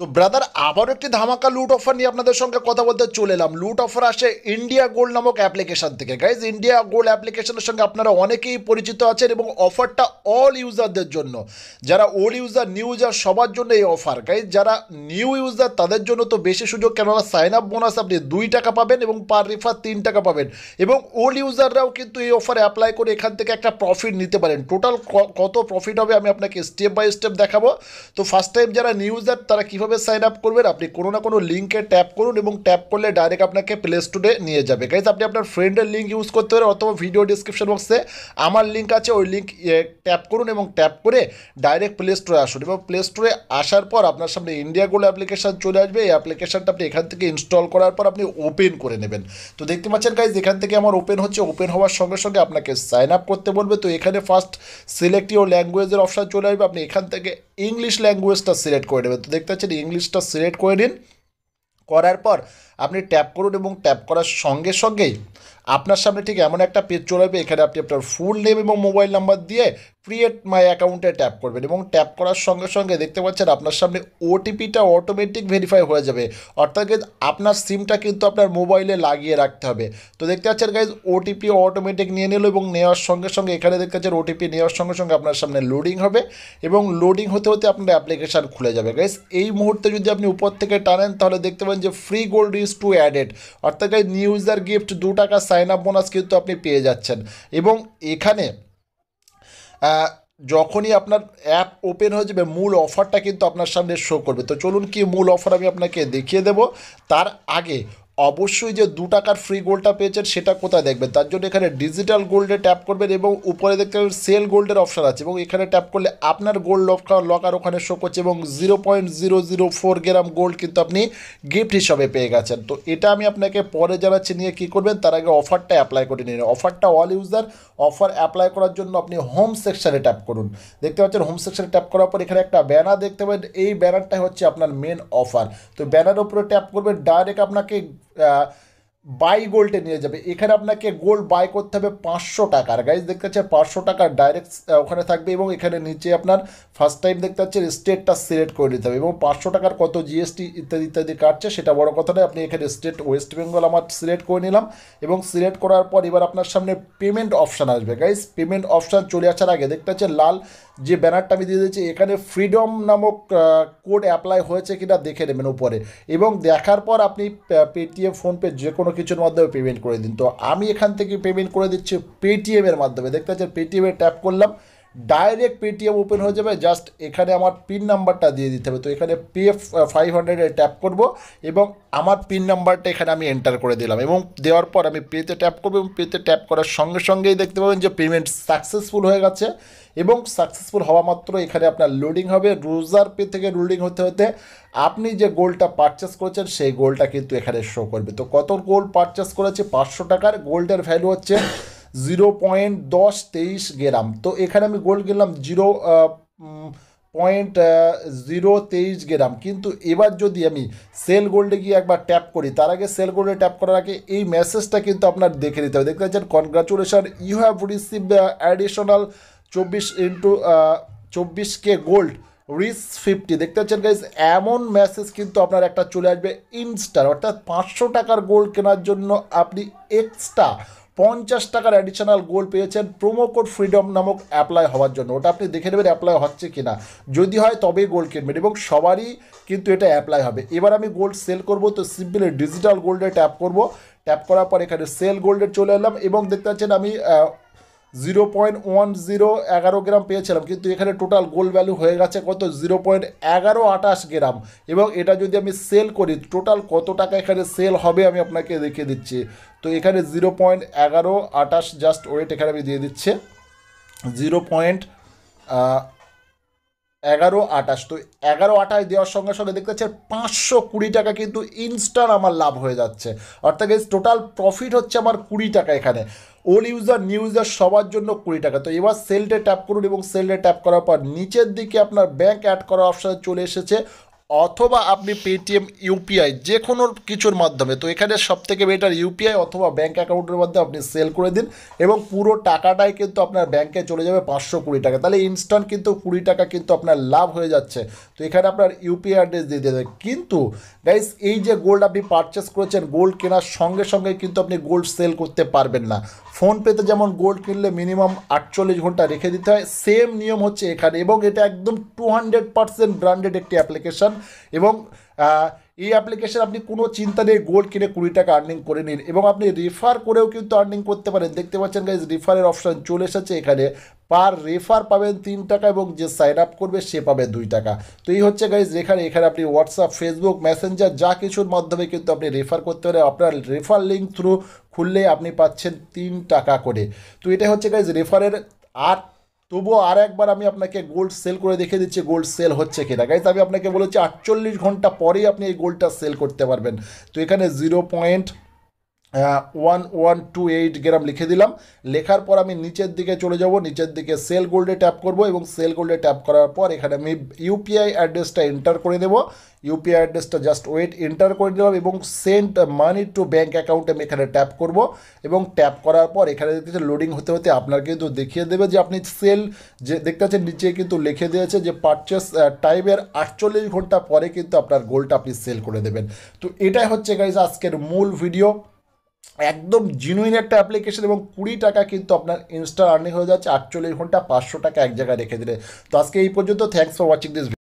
তো ব্রাদার আবারও একটি ধামাকা লুট অফার নিয়ে আপনাদের সঙ্গে কথা বলতে চলে এলাম লুট অফার আসে ইন্ডিয়া গোল্ড নামক অ্যাপ্লিকেশান থেকে গাইজ ইন্ডিয়া গোল্ড অ্যাপ্লিকেশনের সঙ্গে আপনারা অনেকেই পরিচিত আছেন এবং অফারটা অল ইউজারদের জন্য যারা ওল্ড ইউজার নিউ ইউজার সবার জন্য এই অফার গাইজ যারা নিউ ইউজার তাদের জন্য তো বেশি সুযোগ কেননা সাইন আপ বোনাস আপনি দুই টাকা পাবেন এবং পার রিফার তিন টাকা পাবেন এবং ওল্ড ইউজাররাও কিন্তু এই অফারে অ্যাপ্লাই করে এখান থেকে একটা প্রফিট নিতে পারেন টোটাল কত প্রফিট হবে আমি আপনাকে স্টেপ বাই স্টেপ দেখাবো তো ফার্স্ট টাইম যারা নিউ ইউজার তারা কীভাবে কিভাবে সাইন আপ করবেন আপনি কোনো না কোনো লিঙ্কে ট্যাপ করুন এবং ট্যাপ করলে ডাইরেক্ট আপনাকে প্লে স্টোরে নিয়ে যাবে গাইজ আপনি আপনার ফ্রেন্ডের লিঙ্ক ইউজ করতে পারেন অথবা ভিডিও ডিসক্রিপশন বক্সে আমার লিঙ্ক আছে ওই লিঙ্ক ট্যাপ করুন এবং ট্যাপ করে ডাইরেক্ট প্লে স্টোরে আসুন এবং প্লে স্টোরে আসার পর আপনার সামনে ইন্ডিয়া গোল অ্যাপ্লিকেশান চলে আসবে এই অ্যাপ্লিকেশানটা আপনি এখান থেকে ইনস্টল করার পর আপনি ওপেন করে নেবেন তো দেখতে পাচ্ছেন গাইজ এখান থেকে আমার ওপেন হচ্ছে ওপেন হওয়ার সঙ্গে সঙ্গে আপনাকে সাইন আপ করতে বলবে তো এখানে ফার্স্ট সিলেক্ট ল্যাঙ্গুয়েজের অপশান চলে আসবে আপনি এখান থেকে ইংলিশ ল্যাঙ্গুয়েজটা সিলেক্ট করে নেবেন তো দেখতে পাচ্ছেন ইংলিশটা সিলেক্ট করে নিন করার পর আপনি ট্যাপ করুন এবং ট্যাপ করার সঙ্গে সঙ্গেই আপনার সামনে ঠিক এমন একটা পেজ চলে আসবে এখানে আপনি আপনার ফুল নেম এবং মোবাইল নাম্বার দিয়ে ক্রিয়েট মাই অ্যাকাউন্টে ট্যাপ করবেন এবং ট্যাপ করার সঙ্গে সঙ্গে দেখতে পাচ্ছেন আপনার সামনে ওটিপিটা অটোমেটিক ভেরিফাই হয়ে যাবে অর্থাৎ আপনার সিমটা কিন্তু আপনার মোবাইলে লাগিয়ে রাখতে হবে তো দেখতে পাচ্ছেন গাইজ ওটিপি অটোমেটিক নিয়ে নিল এবং নেওয়ার সঙ্গে সঙ্গে এখানে দেখতে পাচ্ছেন ওটিপি নেওয়ার সঙ্গে সঙ্গে আপনার সামনে লোডিং হবে এবং লোডিং হতে হতে আপনার অ্যাপ্লিকেশান খুলে যাবে গাইজ এই মুহূর্তে যদি আপনি উপর থেকে টানেন তাহলে দেখতে পাবেন যে free gold is to added অর্থাৎ নিউ ইউজার গিফট দু টাকা সাইন আপ বোনাস কিন্তু আপনি পেয়ে যাচ্ছেন এবং এখানে যখনই আপনার অ্যাপ ওপেন হয়ে যাবে মূল অফারটা কিন্তু আপনার সামনে শো করবে তো চলুন কি মূল অফার আমি আপনাকে দেখিয়ে দেব তার আগে অবশ্যই যে দু টাকার ফ্রি গোল্ডটা পেয়েছেন সেটা কোথায় দেখবেন তার জন্য এখানে ডিজিটাল গোল্ডে ট্যাপ করবেন এবং উপরে দেখতে পাবেন সেল গোল্ডের অপশান আছে এবং এখানে ট্যাপ করলে আপনার গোল্ড লকার লকার ওখানে শো করছে এবং zero point zero zero four gram gold কিন্তু আপনি গিফট হিসাবে পেয়ে গেছেন তো এটা আমি আপনাকে পরে জানাচ্ছি নিয়ে কী করবেন তার আগে অফারটা অ্যাপ্লাই করে নিন অফারটা অল ইউজার অফার অ্যাপ্লাই করার জন্য আপনি হোম সেকশানে ট্যাপ করুন দেখতে পাচ্ছেন হোম সেকশানে ট্যাপ করার পর এখানে একটা ব্যানার দেখতে পাবেন এই ব্যানারটাই হচ্ছে আপনার মেন অফার তো ব্যানারের উপরে ট্যাপ করবেন ডাইরেক্ট আপনাকে বাই গোল্ডে নিয়ে যাবে এখানে আপনাকে গোল্ড বাই করতে হবে পাঁচশো টাকার গাইজ দেখতে পাচ্ছেন পাঁচশো টাকার ডাইরেক্ট ওখানে থাকবে এবং এখানে নিচে আপনার ফার্স্ট টাইম দেখতে পাচ্ছেন স্টেটটা সিলেক্ট করে নিতে হবে এবং পাঁচশো টাকার কত জিএসটি ইত্যাদি ইত্যাদি কাটছে সেটা বড় কথা নয় আপনি এখানে স্টেট ওয়েস্ট বেঙ্গল আমার সিলেক্ট করে নিলাম এবং সিলেক্ট করার পর এবার আপনার সামনে পেমেন্ট অপশান আসবে গাইজ পেমেন্ট অপশান চলে আসার আগে দেখতে পাচ্ছেন লাল যে ব্যানারটা আমি দিয়ে দিয়েছি এখানে ফ্রিডম নামক কোড অ্যাপ্লাই হয়েছে কিনা দেখে নেবেন উপরে এবং দেখার পর আপনি পেটিএম ফোনপে যে কোনো কিছুর মাধ্যমে পেমেন্ট করে দিন তো আমি এখান থেকে পেমেন্ট করে দিচ্ছি পেটিএমের মাধ্যমে দেখতে পাচ্ছেন পেটিএমে ট্যাপ করলাম ডাইরেক্ট পেটিএম ওপেন হয়ে যাবে জাস্ট এখানে আমার পিন নাম্বারটা দিয়ে দিতে হবে তো এখানে পে ফাইভ হান্ড্রেডে ট্যাপ করবো এবং আমার পিন নাম্বারটা এখানে আমি এন্টার করে দিলাম এবং দেওয়ার পর আমি পেতে ট্যাপ করবো এবং পেতে ট্যাপ করার সঙ্গে সঙ্গেই দেখতে পাবেন যে পেমেন্ট সাকসেসফুল হয়ে গেছে এবং সাকসেসফুল হওয়া মাত্র এখানে আপনার লোডিং হবে রোজার পে থেকে লোডিং হতে হতে আপনি যে গোলটা পারচেস করেছেন সেই গোলটা কিন্তু এখানে শো করবে তো কত গোল পারচেস করেছে পাঁচশো টাকার গোল্ডের ভ্যালু হচ্ছে জিরো পয়েন্ট দশ তেইশ গেরাম তো এখানে আমি গোল্ড গেলাম জিরো পয়েন্ট জিরো তেইশ গ্রাম কিন্তু এবার যদি আমি সেল গোল্ডে গিয়ে একবার ট্যাপ করি তার আগে সেল গোল্ডে ট্যাপ করার আগে এই মেসেজটা কিন্তু আপনার দেখে নিতে হবে দেখতে পাচ্ছেন congratulation you have receive additional চব্বিশ ইন্টু চব্বিশ কে গোল্ড রিস ফিফটি দেখতে পাচ্ছেন গাইজ এমন মেসেজ কিন্তু আপনার একটা চলে আসবে ইনস্টার অর্থাৎ পাঁচশো টাকার গোল্ড কেনার জন্য আপনি এক্সট্রা পঞ্চাশ টাকার অ্যাডিশনাল গোল্ড পেয়েছেন প্রোমো কোড ফ্রিডম নামক অ্যাপ্লাই হওয়ার জন্য ওটা আপনি দেখে নেবেন অ্যাপ্লাই হচ্ছে কি না যদি হয় তবেই গোল্ড কিনবেন এবং সবারই কিন্তু এটা অ্যাপ্লাই হবে এবার আমি গোল্ড সেল করব তো সিম্পলি ডিজিটাল গোল্ডে ট্যাপ করব ট্যাপ করার পর এখানে সেল গোল্ডে চলে এলাম এবং দেখতে পাচ্ছেন আমি জিরো পয়েন্ট ওয়ান জিরো এগারো গ্রাম পেয়েছিলাম কিন্তু এখানে টোটাল গোল্ড ভ্যালু হয়ে গেছে কত জিরো পয়েন্ট এগারো আঠাশ গ্রাম এবং এটা যদি আমি সেল করি টোটাল কত টাকা এখানে সেল হবে আমি আপনাকে দেখিয়ে দিচ্ছি তো এখানে জিরো পয়েন্ট এগারো আঠাশ জাস্ট ওয়েট এখানে আমি দিয়ে দিচ্ছে জিরো পয়েন্ট এগারো আটাশ তো এগারো আটাশ দেওয়ার সঙ্গে সঙ্গে দেখতে পাচ্ছেন পাঁচশো কুড়ি টাকা কিন্তু ইনস্টার আমার লাভ হয়ে যাচ্ছে অর্থাৎ টোটাল প্রফিট হচ্ছে আমার কুড়ি টাকা এখানে ওল ইউজার নিউ ইউজার সবার জন্য কুড়ি টাকা তো এবার সেলটে ট্যাপ করুন এবং সেলটে ট্যাপ করার পর নিচের দিকে আপনার ব্যাঙ্ক অ্যাড করা অপশানে চলে এসেছে অথবা আপনি পেটিএম ইউপিআই যে কোনো কিছুর মাধ্যমে তো এখানে সবথেকে বেটার ইউপিআই অথবা ব্যাঙ্ক অ্যাকাউন্টের মাধ্যমে আপনি সেল করে দিন এবং পুরো টাকাটাই কিন্তু আপনার ব্যাংকে চলে যাবে পাঁচশো কুড়ি টাকা তাহলে ইনস্ট্যান্ট কিন্তু কুড়ি টাকা কিন্তু আপনার লাভ হয়ে যাচ্ছে তো এখানে আপনার ইউপিআই অ্যাড্রেস দিয়ে দেবে কিন্তু গাইস এই যে গোল্ড আপনি পারচেস করেছেন গোল্ড কেনার সঙ্গে সঙ্গে কিন্তু আপনি গোল্ড সেল করতে পারবেন না ফোনপেতে যেমন গোল্ড কিনলে মিনিমাম আটচল্লিশ ঘন্টা রেখে দিতে হয় সেম নিয়ম হচ্ছে এখানে এবং এটা একদম টু হান্ড্রেড পার্সেন্ট ব্র্যান্ডেড একটি অ্যাপ্লিকেশান এবং এই অ্যাপ্লিকেশন আপনি কোনো চিন্তা নেই গোল্ড কিনে কুড়ি টাকা আর্নিং করে নিন এবং আপনি রেফার করেও কিন্তু আর্নিং করতে পারেন দেখতে পাচ্ছেন গাইজ রেফারের অপশান চলে এসেছে এখানে পার রেফার পাবেন তিন টাকা এবং যে সাইন আপ করবে সে পাবে দুই টাকা তো এই হচ্ছে গাইজ এখানে এখানে আপনি হোয়াটসঅ্যাপ ফেসবুক মেসেঞ্জার যা কিছুর মাধ্যমে কিন্তু আপনি রেফার করতে পারেন আপনার রেফার লিঙ্ক থ্রু খুললে আপনি পাচ্ছেন তিন টাকা করে তো এটা হচ্ছে গাইজ রেফারের আট তবুও আর একবার আমি আপনাকে গোল্ড সেল করে দেখে দিচ্ছি গোল্ড সেল হচ্ছে কিনা গাইজ আমি আপনাকে বলেছি আটচল্লিশ ঘন্টা পরেই আপনি এই গোল্ডটা সেল করতে পারবেন তো এখানে zero point one one two eight gram লিখে দিলাম লেখার পর আমি নিচের দিকে চলে যাব নিচের দিকে সেল গোল্ডে ট্যাপ করব এবং সেল গোল্ডে ট্যাপ করার পর এখানে আমি ইউপিআই অ্যাড্রেসটা এন্টার করে দেবো ইউপিআই অ্যাড্রেসটা জাস্ট ওয়েট এন্টার করে দিলাম এবং সেন্ট মানি টু ব্যাঙ্ক অ্যাকাউন্টে আমি এখানে ট্যাপ করব এবং ট্যাপ করার পর এখানে দেখতে লোডিং হতে হতে আপনার কিন্তু দেখিয়ে দেবে যে আপনি সেল যে দেখতে পাচ্ছেন নিচে কিন্তু লিখে দিয়েছে যে পারচেস টাইমের আটচল্লিশ ঘন্টা পরে কিন্তু আপনার গোলটা আপনি সেল করে দেবেন তো এটাই হচ্ছে গাইজ আজকের মূল ভিডিও একদম জিনুইন একটা অ্যাপ্লিকেশন এবং কুড়ি টাকা কিন্তু আপনার ইনস্টা আর্নিং হয়ে যাচ্ছে আটচল্লিশ ঘন্টা পাঁচশো টাকা এক জায়গায় রেখে দিলে তো আজকে এই পর্যন্ত থ্যাংকস ফর ওয়াচিং দিস